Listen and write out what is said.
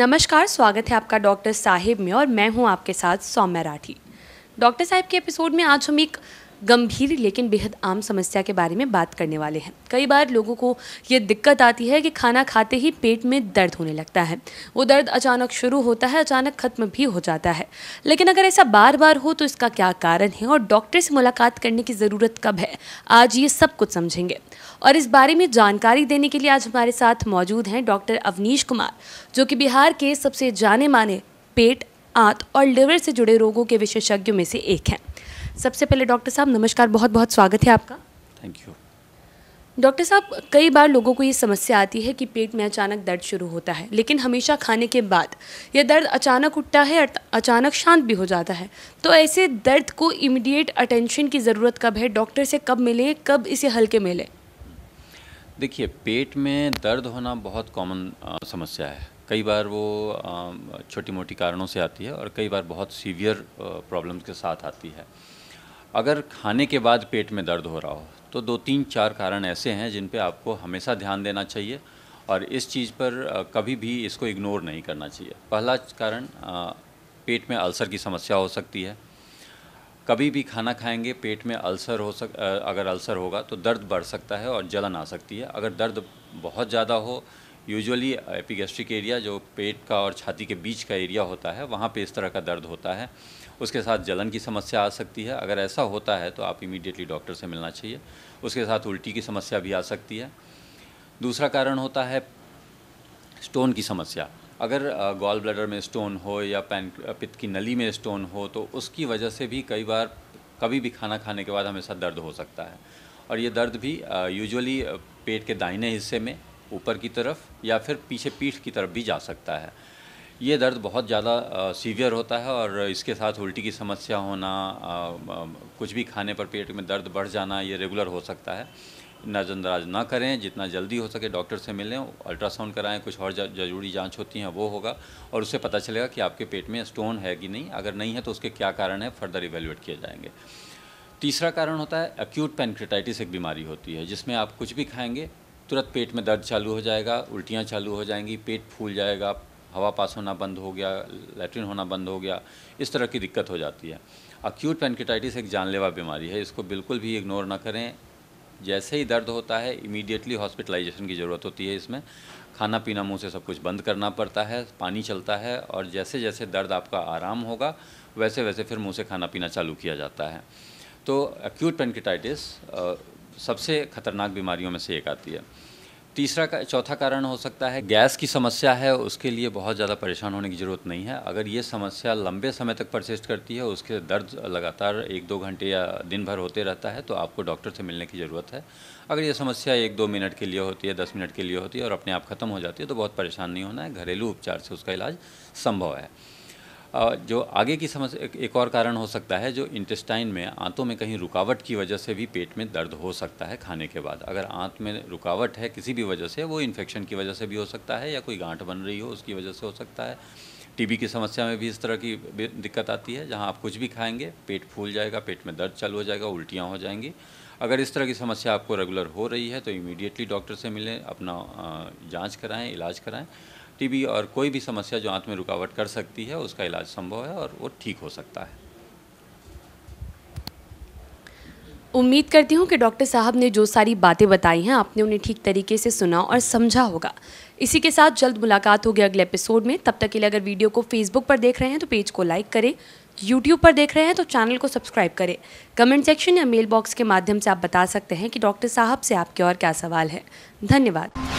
नमस्कार स्वागत है आपका डॉक्टर साहिब में और मैं हूं आपके साथ सौम्या राठी डॉक्टर साहब के एपिसोड में आज हम एक गंभीर लेकिन बेहद आम समस्या के बारे में बात करने वाले हैं कई बार लोगों को ये दिक्कत आती है कि खाना खाते ही पेट में दर्द होने लगता है वो दर्द अचानक शुरू होता है अचानक ख़त्म भी हो जाता है लेकिन अगर ऐसा बार बार हो तो इसका क्या कारण है और डॉक्टर से मुलाकात करने की ज़रूरत कब है आज ये सब कुछ समझेंगे और इस बारे में जानकारी देने के लिए आज हमारे साथ मौजूद हैं डॉक्टर अवनीश कुमार जो कि बिहार के सबसे जाने माने पेट आंत और लिवर से जुड़े रोगों के विशेषज्ञों में से एक हैं सबसे पहले डॉक्टर साहब नमस्कार बहुत बहुत स्वागत है आपका थैंक यू डॉक्टर साहब कई बार लोगों को ये समस्या आती है कि पेट में अचानक दर्द शुरू होता है लेकिन हमेशा खाने के बाद यह दर्द अचानक उठता है अचानक शांत भी हो जाता है तो ऐसे दर्द को इमीडिएट अटेंशन की ज़रूरत कब है डॉक्टर से कब मिले कब इसे हल्के मिले देखिए पेट में दर्द होना बहुत कॉमन समस्या है कई बार वो छोटी मोटी कारणों से आती है और कई बार बहुत सीवियर प्रॉब्लम के साथ आती है अगर खाने के बाद पेट में दर्द हो रहा हो तो दो तीन चार कारण ऐसे हैं जिन पे आपको हमेशा ध्यान देना चाहिए और इस चीज़ पर कभी भी इसको इग्नोर नहीं करना चाहिए पहला कारण पेट में अल्सर की समस्या हो सकती है कभी भी खाना खाएंगे पेट में अल्सर हो सक अगर अल्सर होगा तो दर्द बढ़ सकता है और जलन आ सकती है अगर दर्द बहुत ज़्यादा हो यूजुअली एपिगेस्ट्रिक एरिया जो पेट का और छाती के बीच का एरिया होता है वहाँ पे इस तरह का दर्द होता है उसके साथ जलन की समस्या आ सकती है अगर ऐसा होता है तो आप इमीडिएटली डॉक्टर से मिलना चाहिए उसके साथ उल्टी की समस्या भी आ सकती है दूसरा कारण होता है स्टोन की समस्या अगर गॉल ब्लडर में स्टोन हो या पैन पित्त की नली में स्टोन हो तो उसकी वजह से भी कई बार कभी भी खाना खाने के बाद हमेशा दर्द हो सकता है और ये दर्द भी यूजुअली पेट के दाहिने हिस्से में ऊपर की तरफ या फिर पीछे पीठ की तरफ भी जा सकता है ये दर्द बहुत ज़्यादा सीवियर होता है और इसके साथ उल्टी की समस्या होना आ, आ, कुछ भी खाने पर पेट में दर्द बढ़ जाना ये रेगुलर हो सकता है नज़रअंदाज ना करें जितना जल्दी हो सके डॉक्टर से मिलें अल्ट्रासाउंड कराएं कुछ और जरूरी जांच होती हैं वो होगा और उससे पता चलेगा कि आपके पेट में स्टोन है कि नहीं अगर नहीं है तो उसके क्या कारण है फर्दर इवेलुएट किए जाएंगे तीसरा कारण होता है एक्यूट पेनक्रेटाइटिस एक बीमारी होती है जिसमें आप कुछ भी खाएंगे तुरंत पेट में दर्द चालू हो जाएगा उल्टियाँ चालू हो जाएंगी पेट फूल जाएगा हवा पास होना बंद हो गया लेटरिन होना बंद हो गया इस तरह की दिक्कत हो जाती है अक्यूट पेनकेटाइटिस एक जानलेवा बीमारी है इसको बिल्कुल भी इग्नोर ना करें जैसे ही दर्द होता है इमीडिएटली हॉस्पिटलाइजेशन की ज़रूरत होती है इसमें खाना पीना मुंह से सब कुछ बंद करना पड़ता है पानी चलता है और जैसे जैसे दर्द आपका आराम होगा वैसे वैसे फिर मुंह से खाना पीना चालू किया जाता है तो एक्यूट पेनकेटाइटिस सबसे ख़तरनाक बीमारियों में से एक आती है तीसरा का चौथा कारण हो सकता है गैस की समस्या है उसके लिए बहुत ज़्यादा परेशान होने की ज़रूरत नहीं है अगर ये समस्या लंबे समय तक परसिस्ट करती है उसके दर्द लगातार एक दो घंटे या दिन भर होते रहता है तो आपको डॉक्टर से मिलने की ज़रूरत है अगर ये समस्या एक दो मिनट के लिए होती है दस मिनट के लिए होती है और अपने आप ख़त्म हो जाती है तो बहुत परेशान नहीं होना है घरेलू उपचार से उसका इलाज संभव है जो आगे की समस्या एक और कारण हो सकता है जो इंटेस्टाइन में आंतों में कहीं रुकावट की वजह से भी पेट में दर्द हो सकता है खाने के बाद अगर आंत में रुकावट है किसी भी वजह से वो इन्फेक्शन की वजह से भी हो सकता है या कोई गांठ बन रही हो उसकी वजह से हो सकता है टीबी की समस्या में भी इस तरह की दिक्कत आती है जहाँ आप कुछ भी खाएंगे पेट फूल जाएगा पेट में दर्द चालू हो जाएगा उल्टियाँ हो जाएंगी अगर इस तरह की समस्या आपको रेगुलर हो रही है तो इमीडिएटली डॉक्टर से मिलें अपना जाँच कराएँ इलाज कराएँ टीबी और कोई भी समस्या जो आंत में रुकावट कर सकती है उसका इलाज संभव है और वो ठीक हो सकता है उम्मीद करती हूँ कि डॉक्टर साहब ने जो सारी बातें बताई हैं आपने उन्हें ठीक तरीके से सुना और समझा होगा इसी के साथ जल्द मुलाकात होगी अगले एपिसोड में तब तक के लिए अगर वीडियो को फेसबुक पर देख रहे हैं तो पेज को लाइक करें यूट्यूब पर देख रहे हैं तो चैनल को सब्सक्राइब करें कमेंट सेक्शन या मेल बॉक्स के माध्यम से आप बता सकते हैं कि डॉक्टर साहब से आपके और क्या सवाल है धन्यवाद